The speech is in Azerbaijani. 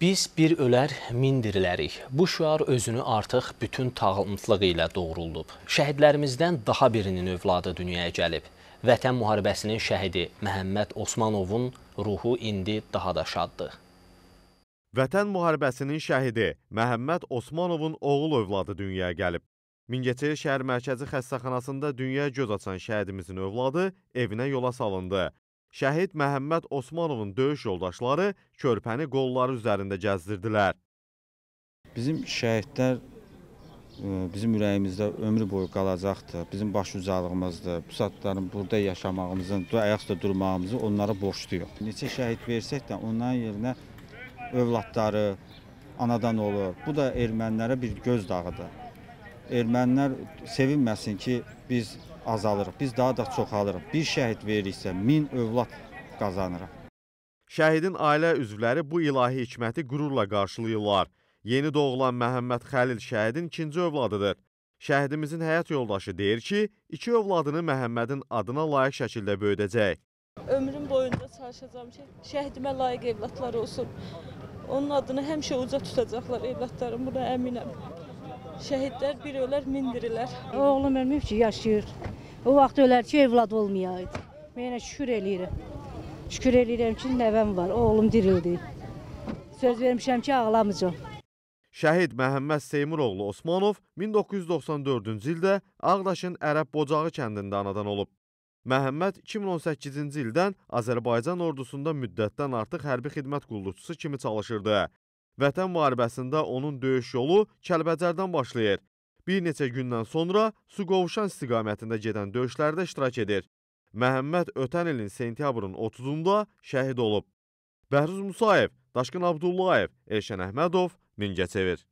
Biz bir ölər, min dirilərik. Bu şüar özünü artıq bütün tağımlılığı ilə doğrulub. Şəhidlərimizdən daha birinin övladı dünyaya gəlib. Vətən müharibəsinin şəhidi Məhəmməd Osmanovun ruhu indi daha da şaddır. Vətən müharibəsinin şəhidi Məhəmməd Osmanovun oğul övladı dünyaya gəlib. Mingəçevir şəhər mərkəzi xəstəxanasında dünyaya göz açan şəhidimizin övladı evinə yola salındı. Şəhid Məhəmməd Osmanovun döyüş yoldaşları körpəni qolları üzərində gəzdirdilər. Bizim şəhidlər e, bizim ürəyimizdə ömrü boyu qalacaqdır, bizim baş ucalığımızdır. Bu saatların burada yaşamağımızın, ayaq üstə durmağımızı onlara borcluyuq. Neçə şəhid versək də onların yerinə övladları, anadan olur. Bu da ermənilərə bir göz dağıdır ermənilər sevinməsin ki, biz azalırıq, biz daha da çoxalırıq. Bir şəhid veriksə, min övlad qazanırıq. Şəhidin ailə üzvləri bu ilahi hikməti qürurla qarşılayırlar. Yeni doğulan Məhəmməd Xəlil şəhidin ikinci övladıdır. Şəhidimizin həyat yoldaşı deyir ki, iki övladını Məhəmmədin adına layiq şəkildə böyüdəcək. Ömrüm boyunca çalışacağım ki, şəhidimə layiq evlatlar olsun. Onun adını həmişə uca tutacaqlar evlatlarım, buna əminəm. Şəhidlər bir ölər, min dirilər. Oğlum ölməyib ki, yaşayır. O vaxt ölər ki, evlad olmayaydı. Mənə şükür eləyirəm. Şükür eləyirəm ki, nəvəm var, oğlum dirildi. Söz vermişəm ki, ağlamayacam. Şəhid Məhəmməd Seymuroğlu Osmanov 1994-cü ildə Ağdaşın Ərəb Bocağı kəndində anadan olub. Məhəmməd 2018-ci ildən Azərbaycan ordusunda müddətdən artıq hərbi xidmət qulluqçusu kimi çalışırdı. Vətən müharibəsində onun döyüş yolu Kəlbəcərdən başlayır. Bir neçə gündən sonra Suqovuşan istiqamətində gedən döyüşlərdə iştirak edir. Məhəmməd ötən ilin sentyabrın 30-da şəhid olub. Bəhruz Musayev, Daşqın Abdullayev, Elşən Əhmədov, Mingəçevir.